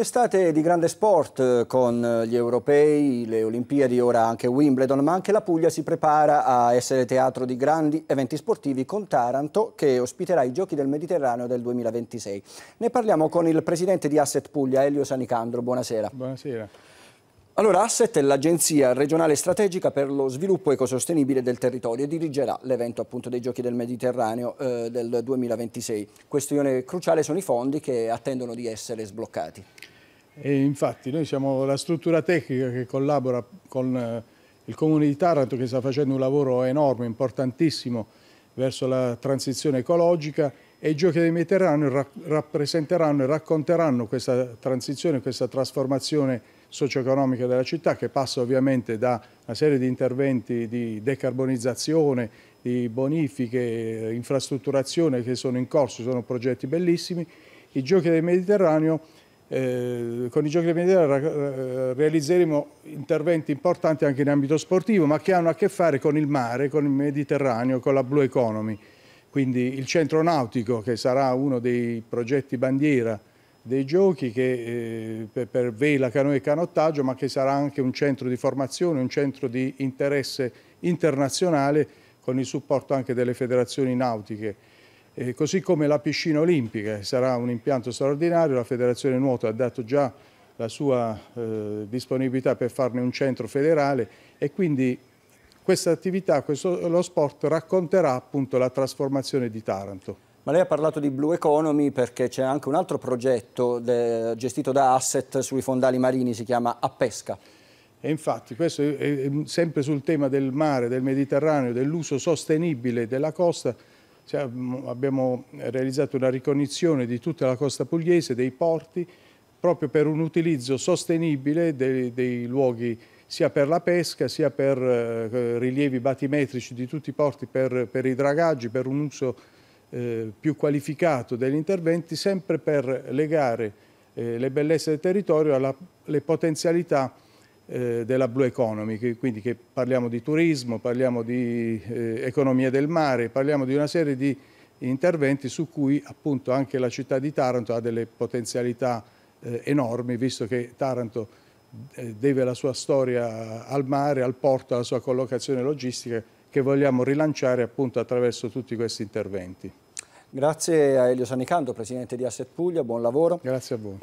L'estate di grande sport eh, con eh, gli europei, le Olimpiadi, ora anche Wimbledon, ma anche la Puglia si prepara a essere teatro di grandi eventi sportivi con Taranto che ospiterà i Giochi del Mediterraneo del 2026. Ne parliamo con il presidente di Asset Puglia, Elio Sanicandro. Buonasera. Buonasera. Allora, Asset è l'agenzia regionale strategica per lo sviluppo ecosostenibile del territorio e dirigerà l'evento appunto dei Giochi del Mediterraneo eh, del 2026. Questione cruciale sono i fondi che attendono di essere sbloccati. E infatti noi siamo la struttura tecnica che collabora con eh, il Comune di Taranto che sta facendo un lavoro enorme, importantissimo verso la transizione ecologica e i giochi del Mediterraneo rappresenteranno e racconteranno questa transizione, questa trasformazione socio-economica della città che passa ovviamente da una serie di interventi di decarbonizzazione, di bonifiche, eh, infrastrutturazione che sono in corso, sono progetti bellissimi. I giochi del Mediterraneo eh, con i giochi di primavera eh, realizzeremo interventi importanti anche in ambito sportivo, ma che hanno a che fare con il mare, con il Mediterraneo, con la Blue Economy. Quindi il centro nautico, che sarà uno dei progetti bandiera dei giochi che, eh, per, per vela, canoe e canottaggio, ma che sarà anche un centro di formazione, un centro di interesse internazionale con il supporto anche delle federazioni nautiche eh, così come la piscina olimpica, sarà un impianto straordinario, la Federazione Nuoto ha dato già la sua eh, disponibilità per farne un centro federale e quindi questa attività, questo, lo sport racconterà appunto la trasformazione di Taranto. Ma lei ha parlato di Blue Economy perché c'è anche un altro progetto de, gestito da Asset sui fondali marini, si chiama A Pesca. E infatti questo è sempre sul tema del mare, del Mediterraneo, dell'uso sostenibile della costa, cioè, abbiamo realizzato una ricognizione di tutta la costa pugliese, dei porti, proprio per un utilizzo sostenibile dei, dei luoghi sia per la pesca sia per eh, rilievi batimetrici di tutti i porti per, per i dragaggi, per un uso eh, più qualificato degli interventi, sempre per legare eh, le bellezze del territorio alle potenzialità eh, della Blue Economy, quindi che parliamo di turismo, parliamo di eh, economia del mare, parliamo di una serie di interventi su cui appunto anche la città di Taranto ha delle potenzialità eh, enormi, visto che Taranto eh, deve la sua storia al mare, al porto, alla sua collocazione logistica che vogliamo rilanciare appunto attraverso tutti questi interventi. Grazie a Elio Sanicanto, Presidente di Asset Puglia, buon lavoro. Grazie a voi.